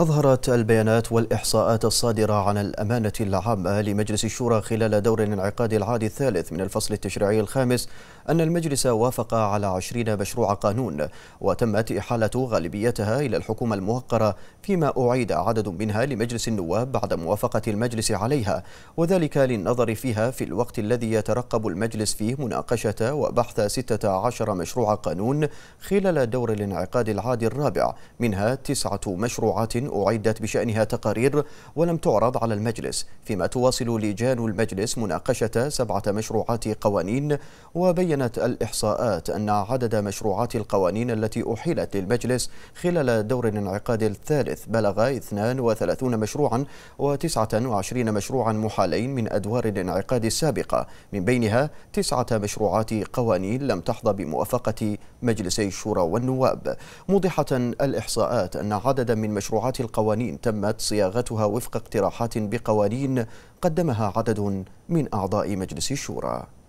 أظهرت البيانات والإحصاءات الصادرة عن الأمانة العامة لمجلس الشورى خلال دور الانعقاد العادي الثالث من الفصل التشريعي الخامس أن المجلس وافق على عشرين مشروع قانون وتمت إحالة غالبيتها إلى الحكومة الموقرة فيما أعيد عدد منها لمجلس النواب بعد موافقة المجلس عليها وذلك للنظر فيها في الوقت الذي يترقب المجلس فيه مناقشة وبحث ستة عشر مشروع قانون خلال دور الانعقاد العادي الرابع منها تسعة مشروعات أعدت بشأنها تقارير ولم تعرض على المجلس فيما تواصل لجان المجلس مناقشة سبعة مشروعات قوانين وبينت الإحصاءات أن عدد مشروعات القوانين التي أحيلت للمجلس خلال دور الانعقاد الثالث بلغ 32 مشروعا و29 مشروعا محالين من أدوار الانعقاد السابقة من بينها تسعة مشروعات قوانين لم تحظى بموافقة مجلسي الشورى والنواب موضحة الإحصاءات أن عددا من مشروعات مراعاة القوانين تمت صياغتها وفق اقتراحات بقوانين قدمها عدد من أعضاء مجلس الشورى